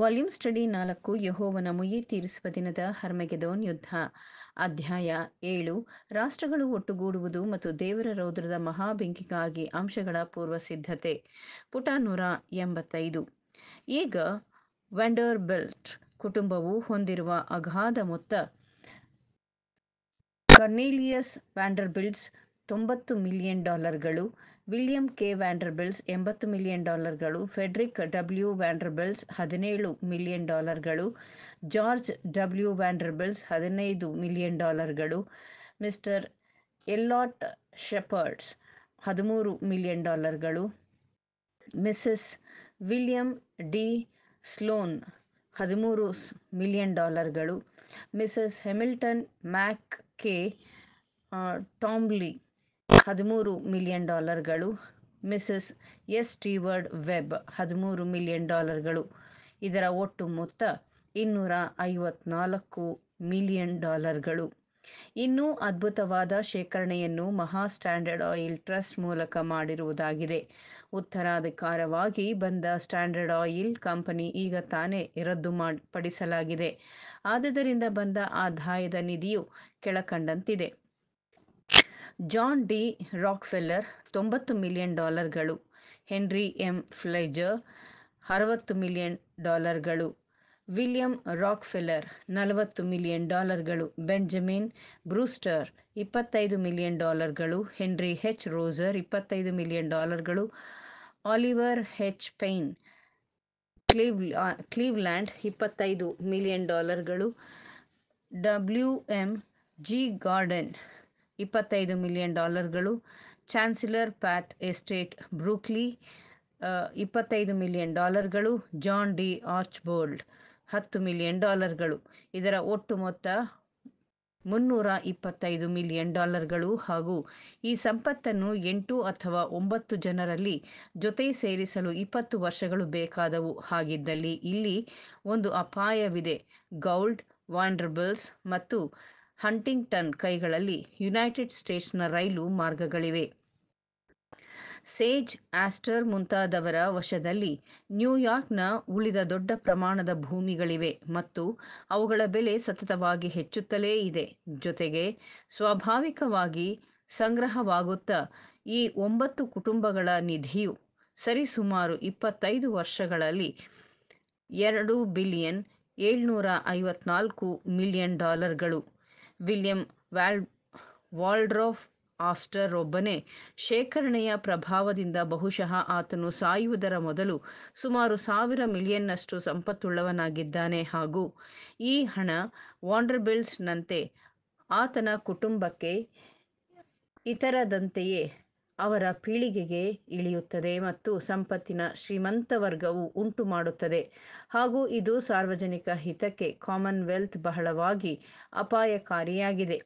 volume study ನಾಲ್ಕು ಯಹೋವನ ಮುಯಿ ತೀರಿಸುವ ದಿನದ ಹರ್ಮೆಗೆದೋನ್ ಯುದ್ಧ ಅಧ್ಯಾಯ ಏಳು ರಾಷ್ಟ್ರಗಳು ಒಟ್ಟುಗೂಡುವುದು ಮತ್ತು ದೇವರ ರೌದ್ರದ ಬೆಂಕಿಗಾಗಿ ಅಂಶಗಳ ಪೂರ್ವ ಸಿದ್ಧತೆ ಪುಟ ನೂರ ಎಂಬತ್ತೈದು ಈಗ ವೆಂಡರ್ ಕುಟುಂಬವು ಹೊಂದಿರುವ ಅಗಾಧ ಮೊತ್ತ ಕರ್ನೀಲಿಯಸ್ ವ್ಯಾಂಡರ್ಬಿಲ್ಟ್ಸ್ ತೊಂಬತ್ತು ಮಿಲಿಯನ್ ಡಾಲರ್ಗಳು ವಿಲಿಯಂ ಕೆ ವ್ಯಾಂಡರ್ಬಿಲ್ಸ್ ಎಂಬತ್ತು ಮಿಲಿಯನ್ ಡಾಲರ್ಗಳು ಫೆಡ್ರಿಕ್ ಡಬ್ಲ್ಯೂ ವ್ಯಾಂಡರ್ಬಿಲ್ಸ್ ಹದಿನೇಳು ಮಿಲಿಯನ್ ಡಾಲರ್ಗಳು ಜಾರ್ಜ್ ಡಬ್ಲ್ಯೂ ವ್ಯಾಂಡರ್ಬಿಲ್ಸ್ ಹದಿನೈದು ಮಿಲಿಯನ್ ಡಾಲರ್ಗಳು ಮಿಸ್ಟರ್ ಎಲ್ಲಾಟ್ ಶೆಪರ್ಡ್ಸ್ ಹದಿಮೂರು ಮಿಲಿಯನ್ ಡಾಲರ್ಗಳು ಮಿಸಸ್ ವಿಲಿಯಂ ಡಿ ಸ್ಲೋನ್ ಹದಿಮೂರು ಮಿಲಿಯನ್ ಡಾಲರ್ಗಳು Mrs Hamilton Mac K Twombly ಹದಿಮೂರು ಮಿಲಿಯನ್ ಡಾಲರ್ಗಳು ಮಿಸಸ್ ಎಸ್ ಸ್ಟೀವರ್ಡ್ ವೆಬ್ ಹದಿಮೂರು ಮಿಲಿಯನ್ ಡಾಲರ್ಗಳು ಇದರ ಒಟ್ಟು ಮೊತ್ತ ಇನ್ನೂರ ಐವತ್ನಾಲ್ಕು ಮಿಲಿಯನ್ ಡಾಲರ್ಗಳು ಇನ್ನೂ ಅದ್ಭುತವಾದ ಶೇಖರಣೆಯನ್ನು ಮಹಾ ಸ್ಟ್ಯಾಂಡರ್ಡ್ ಆಯಿಲ್ ಟ್ರಸ್ಟ್ ಮೂಲಕ ಮಾಡಿರುವುದಾಗಿದೆ ಉತ್ತರಾಧಿಕಾರವಾಗಿ ಬಂದ ಸ್ಟ್ಯಾಂಡರ್ಡ್ ಆಯಿಲ್ ಕಂಪನಿ ಈಗ ತಾನೇ ರದ್ದು ಪಡಿಸಲಾಗಿದೆ ಆದ್ದರಿಂದ ಬಂದ ಆದಾಯದ ನಿಧಿಯು ಕೆಳಕಂಡಂತಿದೆ ಜಾನ್ ಡಿ ರಾಕ್ಫೆಲ್ಲರ್ ತೊಂಬತ್ತು ಮಿಲಿಯನ್ ಡಾಲರ್ಗಳು ಹೆನ್ರಿ ಎಂ ಫ್ಲೈಜರ್ ಅರವತ್ತು ಮಿಲಿಯನ್ ಡಾಲರ್ಗಳು ವಿಲಿಯಂ ರಾಕ್ಫೆಲ್ಲರ್ ನಲವತ್ತು ಮಿಲಿಯನ್ ಡಾಲರ್ಗಳು ಬೆಂಜಮಿನ್ ಬ್ರೂಸ್ಟರ್ ಇಪ್ಪತ್ತೈದು ಮಿಲಿಯನ್ ಡಾಲರ್ಗಳು ಹೆನ್ರಿ ಹೆಚ್ ರೋಸರ್ ಇಪ್ಪತ್ತೈದು ಮಿಲಿಯನ್ ಡಾಲರ್ಗಳು Oliver H Payne Cleve Cleveland ಇಪ್ಪತ್ತೈದು ಮಿಲಿಯನ್ ಡಾಲರ್ಗಳು ಡಬ್ಲ್ಯೂ ಎಂ ಜಿ ಗಾರ್ಡನ್ ಇಪ್ಪತ್ತೈದು ಮಿಲಿಯನ್ ಡಾಲರ್ಗಳು ಚಾನ್ಸಿಲರ್ ಪ್ಯಾಟ್ ಎಸ್ಟೇಟ್ ಬ್ರೂಕ್ಲಿ ಇಪ್ಪತ್ತೈದು ಮಿಲಿಯನ್ ಡಾಲರ್ಗಳು ಜಾನ್ ಡಿ ಆರ್ಚ್ಬೋಲ್ಡ್ ಹತ್ತು ಮಿಲಿಯನ್ ಡಾಲರ್ಗಳು ಇದರ ಒಟ್ಟು ಮೊತ್ತ ಮುನ್ನೂರ ಇಪ್ಪತ್ತೈದು ಮಿಲಿಯನ್ ಡಾಲರ್ಗಳು ಹಾಗೂ ಈ ಸಂಪತ್ತನ್ನು ಎಂಟು ಅಥವಾ ಒಂಬತ್ತು ಜನರಲ್ಲಿ ಜೊತೆ ಸೇರಿಸಲು ಇಪ್ಪತ್ತು ವರ್ಷಗಳು ಬೇಕಾದವು ಹಾಗಿದ್ದಲ್ಲಿ ಇಲ್ಲಿ ಒಂದು ಅಪಾಯವಿದೆ ಗೌಲ್ಡ್ ವಾಂಡ್ರಬಲ್ಸ್ ಮತ್ತು ಹಂಟಿಂಗ್ಟನ್ ಕೈಗಳಲ್ಲಿ ಯುನೈಟೆಡ್ ಸ್ಟೇಟ್ಸ್ನ ರೈಲು ಮಾರ್ಗಗಳಿವೆ ಸೇಜ್ ಆಸ್ಟರ್ ಮುಂತಾದವರ ವಶದಲ್ಲಿ ನ್ಯೂಯಾರ್ಕ್ನ ಉಳಿದ ದೊಡ್ಡ ಪ್ರಮಾಣದ ಭೂಮಿಗಳಿವೆ ಮತ್ತು ಅವುಗಳ ಬೆಲೆ ಸತತವಾಗಿ ಹೆಚ್ಚುತ್ತಲೇ ಇದೆ ಜೊತೆಗೆ ಸ್ವಾಭಾವಿಕವಾಗಿ ಸಂಗ್ರಹವಾಗುತ್ತಾ ಈ ಒಂಬತ್ತು ಕುಟುಂಬಗಳ ನಿಧಿಯು ಸರಿಸುಮಾರು ಇಪ್ಪತ್ತೈದು ವರ್ಷಗಳಲ್ಲಿ ಎರಡು ಬಿಲಿಯನ್ ಏಳ್ನೂರ ಐವತ್ನಾಲ್ಕು ಮಿಲಿಯನ್ ಡಾಲರ್ಗಳು ವಿಲಿಯಂ ವ್ಯಾಲ್ ವಾಲ್ಡ್ರೋಫ್ ಆಸ್ಟರ್ ಒಬ್ಬನೇ ಶೇಖರಣೆಯ ಪ್ರಭಾವದಿಂದ ಬಹುಶಃ ಆತನು ಸಾಯುವುದರ ಮೊದಲು ಸುಮಾರು ಸಾವಿರ ಮಿಲಿಯನ್ನಷ್ಟು ಸಂಪತ್ತುಳ್ಳವನಾಗಿದ್ದಾನೆ ಹಾಗೂ ಈ ಹಣ ವಾಂಡರ್ಬಿಲ್ಸ್ನಂತೆ ಆತನ ಕುಟುಂಬಕ್ಕೆ ಇತರದಂತೆಯೇ ಅವರ ಪೀಳಿಗೆಗೆ ಇಳಿಯುತ್ತದೆ ಮತ್ತು ಸಂಪತ್ತಿನ ಶ್ರೀಮಂತ ವರ್ಗವು ಉಂಟು ಮಾಡುತ್ತದೆ ಹಾಗೂ ಇದು ಸಾರ್ವಜನಿಕ ಹಿತಕ್ಕೆ ಕಾಮನ್ವೆಲ್ತ್ ಬಹಳವಾಗಿ ಅಪಾಯಕಾರಿಯಾಗಿದೆ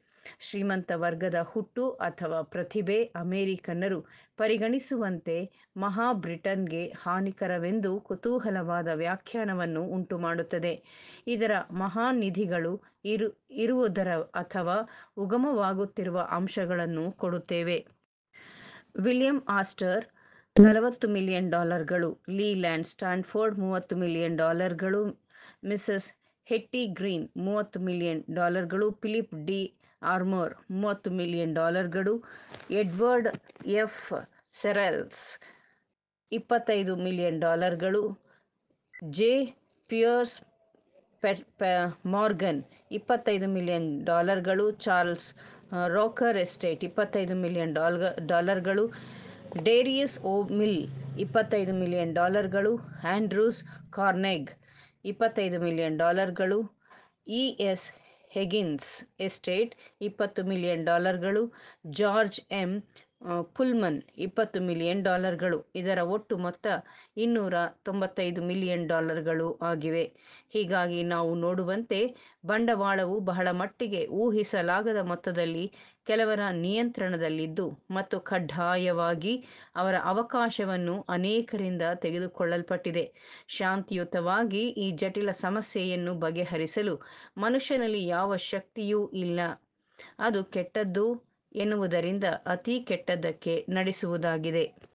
ಶ್ರೀಮಂತ ವರ್ಗದ ಹುಟ್ಟು ಅಥವಾ ಪ್ರತಿಭೆ ಅಮೆರಿಕನ್ನರು ಪರಿಗಣಿಸುವಂತೆ ಮಹಾ ಬ್ರಿಟನ್ಗೆ ಹಾನಿಕರವೆಂದು ಕುತೂಹಲವಾದ ವ್ಯಾಖ್ಯಾನವನ್ನು ಉಂಟು ಮಾಡುತ್ತದೆ ಇದರ ಮಹಾನ್ ನಿಧಿಗಳು ಇರು ಇರುವುದರ ಅಥವಾ ಉಗಮವಾಗುತ್ತಿರುವ ಅಂಶಗಳನ್ನು ಕೊಡುತ್ತೇವೆ ವಿಲಿಯಂ ಆಸ್ಟರ್ ನಲವತ್ತು ಮಿಲಿಯನ್ ಡಾಲರ್ಗಳು ಲೀಲ್ಯಾಂಡ್ ಸ್ಟ್ಯಾನ್ಫೋರ್ಡ್ ಮೂವತ್ತು ಮಿಲಿಯನ್ ಡಾಲರ್ಗಳು ಮಿಸಸ್ ಹೆಟ್ಟಿ ಗ್ರೀನ್ ಮೂವತ್ತು ಮಿಲಿಯನ್ ಡಾಲರ್ಗಳು ಫಿಲಿಪ್ ಡಿ ಆರ್ಮೋರ್ ಮೂವತ್ತು ಮಿಲಿಯನ್ ಡಾಲರ್ಗಳು ಎಡ್ವರ್ಡ್ ಎಫ್ ಸೆರೆಲ್ಸ್ ಇಪ್ಪತ್ತೈದು ಮಿಲಿಯನ್ ಡಾಲರ್ಗಳು ಜೆ ಪಿಯರ್ಸ್ ಮಾರ್ಗನ್ ಇಪ್ಪತ್ತೈದು ಮಿಲಿಯನ್ ಡಾಲರ್ಗಳು ಚಾರ್ಲ್ಸ್ ರೋಕರ್ ಎಸ್ಟೇಟ್ ಇಪ್ಪತ್ತೈದು ಮಿಲಿಯನ್ ಡಾಲ್ಗ ಡಾಲರ್ಗಳು ಡೇರಿಯಸ್ ಓ ಮಿಲ್ ಇಪ್ಪತ್ತೈದು ಮಿಲಿಯನ್ ಡಾಲರ್ಗಳು ಆ್ಯಂಡ್ರೂಸ್ ಕಾರ್ನೆಗ್ ಇಪ್ಪತ್ತೈದು ಮಿಲಿಯನ್ ಡಾಲರ್ಗಳು ಇ ಎಸ್ ಹೆಗಿನ್ಸ್ ಎಸ್ಟೇಟ್ ಇಪ್ಪತ್ತು ಮಿಲಿಯನ್ ಡಾಲರ್ಗಳು ಜಾರ್ಜ್ ಎಂ ಪುಲ್ಮನ್ ಇಪ್ಪತ್ತು ಮಿಲಿಯನ್ ಡಾಲರ್ಗಳು ಇದರ ಒಟ್ಟು ಮೊತ್ತ ಇನ್ನೂರ ತೊಂಬತ್ತೈದು ಮಿಲಿಯನ್ ಡಾಲರ್ಗಳು ಆಗಿವೆ ಹೀಗಾಗಿ ನಾವು ನೋಡುವಂತೆ ಬಂಡವಾಳವು ಬಹಳ ಮಟ್ಟಿಗೆ ಊಹಿಸಲಾಗದ ಮೊತ್ತದಲ್ಲಿ ಕೆಲವರ ನಿಯಂತ್ರಣದಲ್ಲಿದ್ದು ಮತ್ತು ಕಡ್ಡಾಯವಾಗಿ ಅವರ ಅವಕಾಶವನ್ನು ಅನೇಕರಿಂದ ತೆಗೆದುಕೊಳ್ಳಲ್ಪಟ್ಟಿದೆ ಶಾಂತಿಯುತವಾಗಿ ಈ ಜಟಿಲ ಸಮಸ್ಯೆಯನ್ನು ಬಗೆಹರಿಸಲು ಮನುಷ್ಯನಲ್ಲಿ ಯಾವ ಶಕ್ತಿಯೂ ಇಲ್ಲ ಅದು ಕೆಟ್ಟದ್ದು ಎನ್ನುವುದರಿಂದ ಅತಿ ಕೆಟ್ಟದ್ದಕ್ಕೆ ನಡೆಸುವುದಾಗಿದೆ